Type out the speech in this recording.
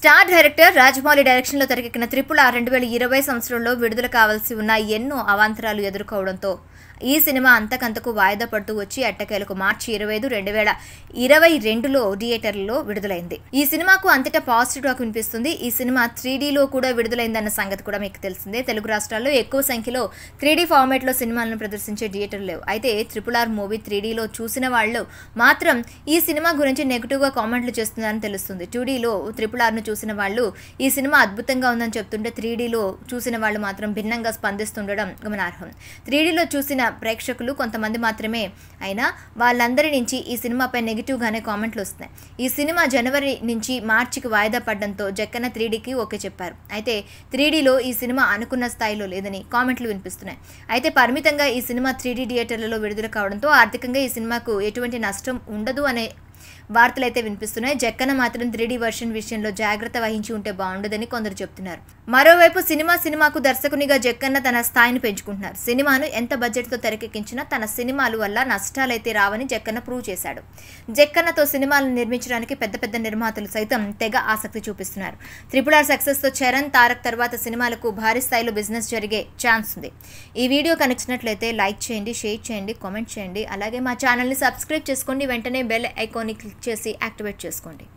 star director Rajamouli డైరెక్షన్లో తెరకెక్కిన త్రిపుల రెండు వేల ఇరవై సంవత్సరంలో విడుదల కావాల్సి ఉన్న ఎన్నో అవాంతరాలు ఎదుర్కోవడంతో ఈ సినిమా అంతకంతకు వాయిదా పడుతూ వచ్చి అట్టకేలకు మార్చి ఇరవై ఐదు రెండు వేల ఇరవై రెండులో థియేటర్లలో విడుదలైంది ఈ సినిమాకు అంతటా పాజిటివ్ టాక్ వినిపిస్తుంది ఈ సినిమా త్రీడీలో కూడా విడుదలైందన్న సంగతి కూడా మీకు తెలిసిందే తెలుగు రాష్ట్రాల్లో ఎక్కువ సంఖ్యలో త్రీడీ ఫార్మాట్లో సినిమాలను ప్రదర్శించే థియేటర్లు లేవు అయితే త్రిపుల్ ఆర్ మూవీ త్రీడీలో చూసిన వాళ్ళు మాత్రం ఈ సినిమా గురించి నెగిటివ్గా కామెంట్లు చేస్తున్నారని తెలుస్తుంది టూడీలో త్రిపుల్ ఆర్ను చూసిన వాళ్ళు ఈ సినిమా అద్భుతంగా ఉందని చెప్తుంటే త్రీడీలో చూసిన వాళ్ళు మాత్రం భిన్నంగా స్పందిస్తుండడం గమనార్హం త్రీడీలో చూసిన ప్రేక్షకులు కొంతమంది మాత్రమే అయినా వాళ్ళందరి నుంచి ఈ సినిమాపై నెగిటివ్గానే కామెంట్లు వస్తున్నాయి ఈ సినిమా జనవరి నుంచి మార్చికి వాయిదా పడడంతో జక్కన త్రీడీకి ఓకే చెప్పారు అయితే త్రీడీలో ఈ సినిమా అనుకున్న స్థాయిలో లేదని కామెంట్లు వినిపిస్తున్నాయి అయితే పరిమితంగా ఈ సినిమా త్రీడీ థియేటర్లలో విడుదల కావడంతో ఆర్థికంగా ఈ సినిమాకు ఎటువంటి నష్టం ఉండదు అనే వార్తలు అయితే వినిపిస్తున్నాయి జక్కన మాత్రం త్రీడీ వర్షన్ విషయంలో జాగ్రత్త వహించి ఉంటే బాగుండదని కొందరు చెప్తున్నారు మరోవైపు సినిమా సినిమాకు దర్శకునిగా జక్కన్న తన స్థాయిని పెంచుకుంటున్నారు సినిమాను ఎంత బడ్జెట్తో తెరకెక్కించినా తన సినిమాలు వల్ల నష్టాలైతే రావని జక్కన్న ప్రూవ్ చేశాడు జక్కన్నతో సినిమాలను నిర్మించడానికి పెద్ద పెద్ద నిర్మాతలు సైతం తెగ ఆసక్తి చూపిస్తున్నారు త్రిపుల్ ఆర్ సక్సెస్తో చరణ్ తారక్ తర్వాత సినిమాలకు భారీ స్థాయిలో బిజినెస్ జరిగే ఛాన్స్ ఉంది ఈ వీడియో కనిచ్చినట్లయితే లైక్ చేయండి షేర్ చేయండి కామెంట్ చేయండి అలాగే మా ఛానల్ని సబ్స్క్రైబ్ చేసుకోండి వెంటనే బెల్ ఐకాన్ దాన్ని క్లిక్ చేసి యాక్టివేట్ చేసుకోండి